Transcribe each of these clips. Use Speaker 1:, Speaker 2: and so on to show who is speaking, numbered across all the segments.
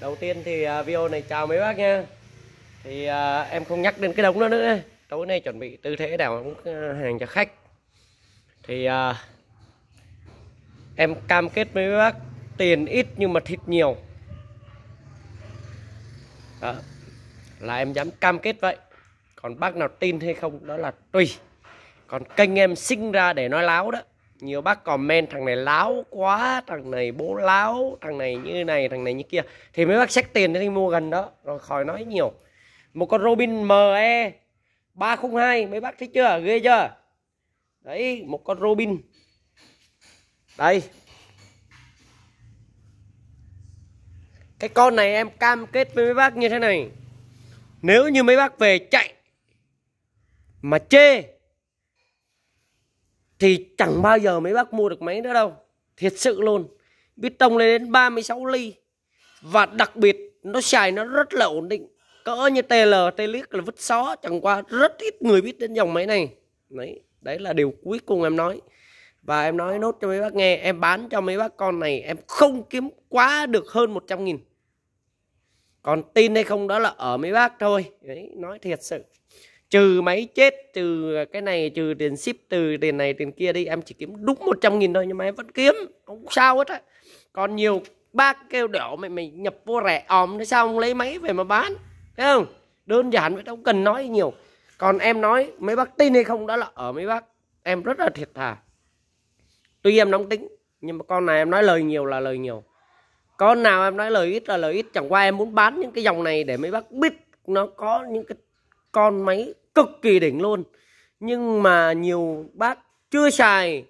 Speaker 1: đầu tiên thì à, video này chào mấy bác nha thì à, em không nhắc đến cái đống đó nữa tối nay chuẩn bị tư thế đào à, hàng cho khách thì em cam kết với bác tiền ít nhưng mà thịt nhiều đó. là em dám cam kết vậy còn bác nào tin hay không đó là tùy còn kênh em sinh ra để nói láo đó nhiều bác comment thằng này láo quá thằng này bố láo thằng này như này thằng này như kia thì mấy bác xét tiền để đi mua gần đó rồi khỏi nói nhiều một con robin me 302 mấy bác thấy chưa ghê chưa đấy một con robin đây cái con này em cam kết với mấy bác như thế này nếu như mấy bác về chạy mà chê thì chẳng bao giờ mấy bác mua được máy nữa đâu thiệt sự luôn bít tông lên đến 36 ly và đặc biệt nó xài nó rất là ổn định cỡ như TL, TL là vứt xó chẳng qua rất ít người biết đến dòng máy này đấy đấy là điều cuối cùng em nói và em nói nốt cho mấy bác nghe em bán cho mấy bác con này em không kiếm quá được hơn 100 nghìn còn tin hay không đó là ở mấy bác thôi đấy nói thiệt sự trừ máy chết trừ cái này trừ tiền ship từ tiền này tiền kia đi em chỉ kiếm đúng 100 nghìn thôi nhưng mà em vẫn kiếm không sao hết á còn nhiều bác kêu đổ mày mày nhập vô rẻ òm thế sao không lấy máy về mà bán thấy không đơn giản vậy đâu cần nói nhiều còn em nói mấy bác tin hay không đó là ở mấy bác em rất là thiệt thà tuy em nóng tính nhưng mà con này em nói lời nhiều là lời nhiều con nào em nói lời ít là lời ít chẳng qua em muốn bán những cái dòng này để mấy bác biết nó có những cái con máy cực kỳ đỉnh luôn nhưng mà nhiều bác chưa xài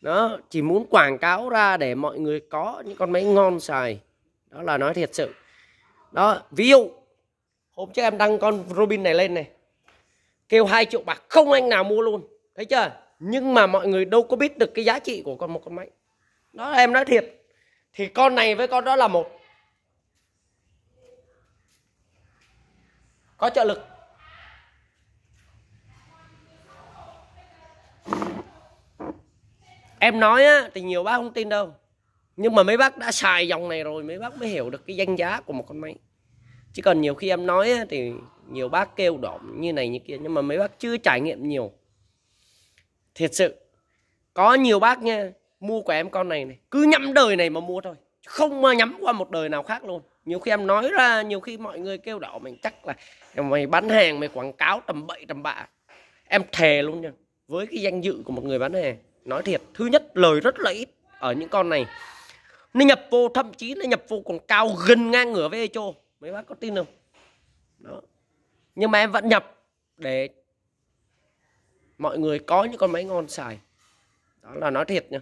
Speaker 1: đó chỉ muốn quảng cáo ra để mọi người có những con máy ngon xài đó là nói thiệt sự đó ví dụ hôm trước em đăng con robin này lên này kêu hai triệu bạc không anh nào mua luôn thấy chưa nhưng mà mọi người đâu có biết được cái giá trị của con một con máy đó em nói thiệt thì con này với con đó là một có trợ lực em nói á, thì nhiều bác không tin đâu nhưng mà mấy bác đã xài dòng này rồi mấy bác mới hiểu được cái danh giá của một con máy chứ còn nhiều khi em nói á, thì nhiều bác kêu đổm như này như kia nhưng mà mấy bác chưa trải nghiệm nhiều thiệt sự có nhiều bác nha mua của em con này này cứ nhắm đời này mà mua thôi không mà nhắm qua một đời nào khác luôn nhiều khi em nói ra nhiều khi mọi người kêu đỏ mình chắc là mày bán hàng mày quảng cáo tầm bậy tầm bạ em thề luôn nha với cái danh dự của một người bán hàng nói thiệt thứ nhất lời rất là ít ở những con này nó nhập vô thậm chí nó nhập vô còn cao gần ngang ngửa với Echo mấy bác có tin không đó nhưng mà em vẫn nhập để mọi người có những con máy ngon xài đó là nói thiệt nha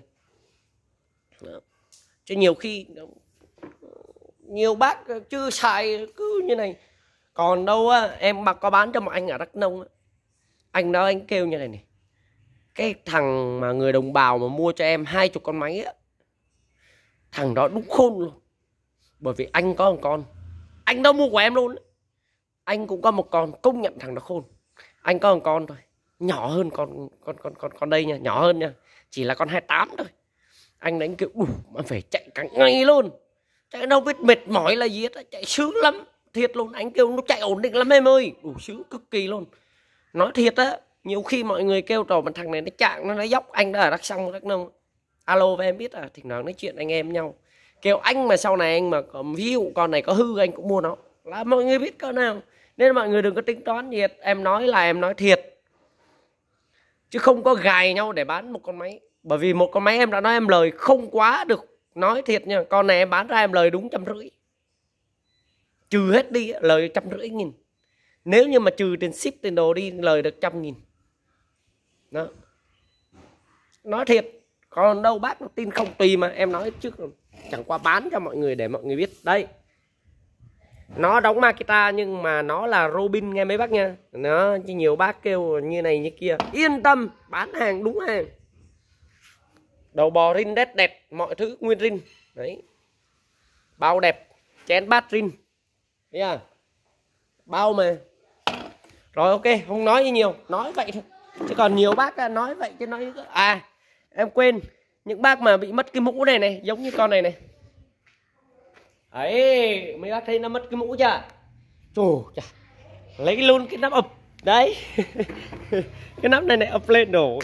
Speaker 1: đó. chứ nhiều khi nhiều bác chưa xài cứ như này còn đâu á, em mà có bán cho mọi anh ở đắk nông á, anh đó anh kêu như này này cái thằng mà người đồng bào mà mua cho em hai chục con máy á thằng đó đúng khôn luôn bởi vì anh có một con anh đâu mua của em luôn anh cũng có một con công nhận thằng đó khôn anh có một con thôi nhỏ hơn con con con con con đây nha nhỏ hơn nha chỉ là con 28 thôi anh đánh kiểu ủ mà phải chạy cả ngay luôn chạy đâu biết mệt mỏi là gì hết chạy sướng lắm thiệt luôn anh kêu nó chạy ổn định lắm em ơi ủ sướng cực kỳ luôn nói thiệt á nhiều khi mọi người kêu trò mà thằng này nó chạng nó nó dốc anh đã ở đắk xong đắk nông alo với em biết à thì nó nói chuyện anh em nhau kêu anh mà sau này anh mà có, ví dụ con này có hư anh cũng mua nó là mọi người biết con nào nên mọi người đừng có tính toán nhiệt em nói là em nói thiệt chứ không có gài nhau để bán một con máy bởi vì một con máy em đã nói em lời không quá được nói thiệt nha con này em bán ra em lời đúng trăm rưỡi trừ hết đi lời trăm rưỡi nghìn nếu như mà trừ tiền ship tiền đồ đi lời được trăm nghìn đó nói thiệt còn đâu bác nó tin không tùy mà em nói trước chẳng qua bán cho mọi người để mọi người biết đây nó đóng Makita nhưng mà nó là Robin nghe mấy bác nha nó chứ nhiều bác kêu như này như kia yên tâm bán hàng đúng hàng đầu bò rin đét đẹp mọi thứ nguyên rin đấy bao đẹp chén bát rin thấy yeah. bao mà rồi ok không nói gì nhiều nói vậy thôi chứ còn nhiều bác nói vậy chứ nói à em quên những bác mà bị mất cái mũ này này giống như con này này ấy mấy bác thấy nó mất cái mũ chưa trời chà. lấy luôn cái nắp ập đấy cái nắp này này ập lên đổ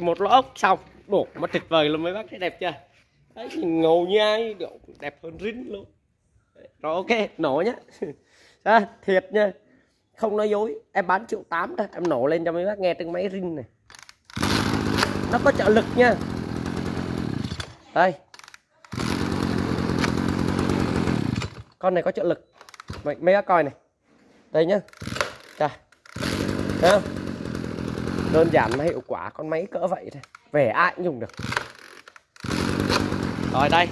Speaker 1: một lỗ ốc xong đổ mà tuyệt vời luôn mấy bác thấy đẹp chưa đấy ngầu nhai đẹp hơn rín luôn rồi ok nổ nhá à, thiệt nha không nói dối em bán triệu tám thôi em nổ lên cho mấy bác nghe trên máy rin này nó có trợ lực nha đây con này có trợ lực mấy, mấy bác coi này đây nhá Trời. không? đơn giản mà hiệu quả con máy cỡ vậy thôi về ai cũng dùng được rồi đây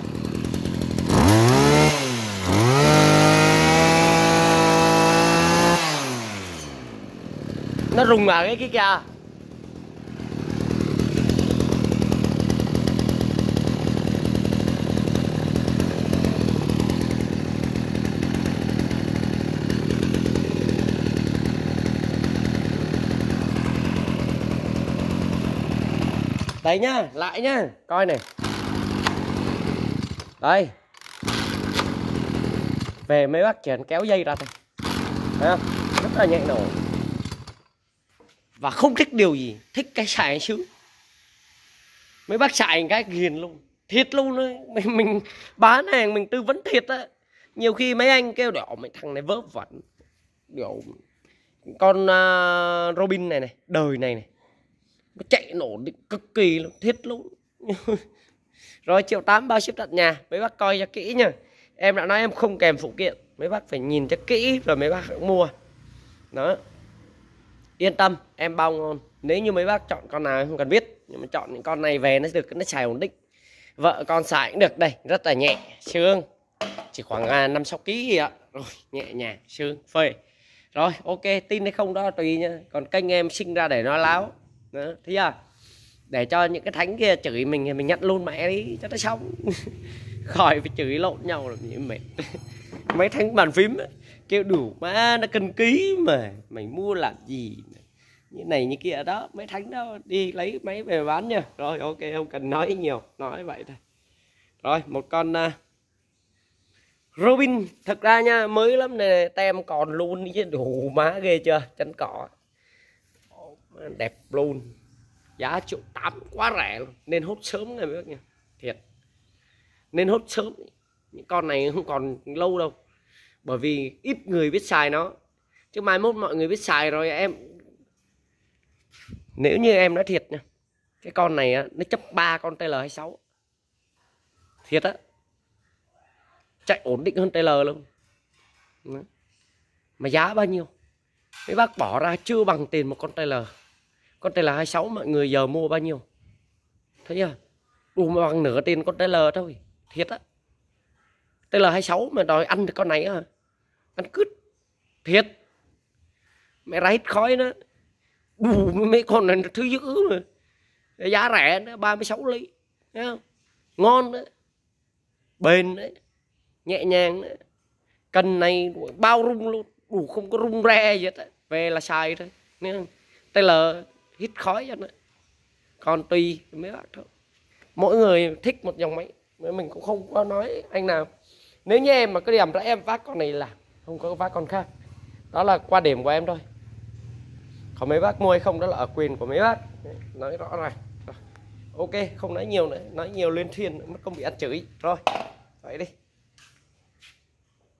Speaker 1: nó rung vào cái cái kia đây nhá lại nhá coi này đây về mấy bác chèn kéo dây ra thôi rất là nhẹ nổ và không thích điều gì thích cái xài anh xứ mấy bác xài cái ghiền luôn thiệt luôn đấy mình mình bán hàng mình tư vấn thiệt á nhiều khi mấy anh kêu đỏ mấy thằng này vớ vẩn kiểu con uh, Robin này này đời này này nó chạy nổ cực kỳ luôn thiệt luôn rồi triệu tám bao ship tận nhà mấy bác coi cho kỹ nha em đã nói em không kèm phụ kiện mấy bác phải nhìn cho kỹ rồi mấy bác mua đó yên tâm em bao ngon nếu như mấy bác chọn con nào không cần biết nhưng mà chọn những con này về nó được nó xài ổn định vợ con xài cũng được đây rất là nhẹ xương chỉ khoảng à, năm sáu kg gì ạ rồi nhẹ nhàng xương phê rồi ok tin hay không đó tùy nha còn kênh em sinh ra để nó láo đó, thế à để cho những cái thánh kia chửi mình thì mình nhận luôn mẹ đi cho nó xong khỏi phải chửi lộn nhau là mệt mấy thánh bàn phím ấy kêu đủ mà nó cần ký mà mày mua làm gì như này như kia đó mấy thánh đó đi lấy máy về bán nha rồi ok không cần nói nhiều nói vậy thôi rồi một con uh, Robin thật ra nha mới lắm nè tem còn luôn chứ đủ má ghê chưa chân cỏ đẹp luôn giá triệu tám quá rẻ luôn nên hốt sớm này biết nha thiệt nên hốt sớm những con này không còn lâu đâu bởi vì ít người biết xài nó chứ mai mốt mọi người biết xài rồi em nếu như em nói thiệt nha cái con này á, nó chấp ba con TL26 thiệt á chạy ổn định hơn TL luôn mà giá bao nhiêu mấy bác bỏ ra chưa bằng tiền một con TL con TL26 mọi người giờ mua bao nhiêu thấy chưa đủ bằng nửa tiền con TL thôi thiệt á TL26 mà đòi ăn được con này á ăn cứt thiệt mẹ ra hít khói nó bù mấy con này thứ dữ mà giá rẻ nó 36 ly ngon đấy bền đấy nhẹ nhàng đấy cần này bao rung luôn đủ không có rung re gì hết về là xài thôi nên tay lờ hít khói cho nó còn tùy mấy bác thôi mỗi người thích một dòng máy mình cũng không có nói anh nào nếu như em mà có làm ra em phát con này làm không có bác con khác đó là quan điểm của em thôi có mấy bác mua hay không đó là ở quyền của mấy bác nói rõ này ok không nói nhiều nữa nói nhiều lên thuyền mất công bị ăn chửi rồi vậy đi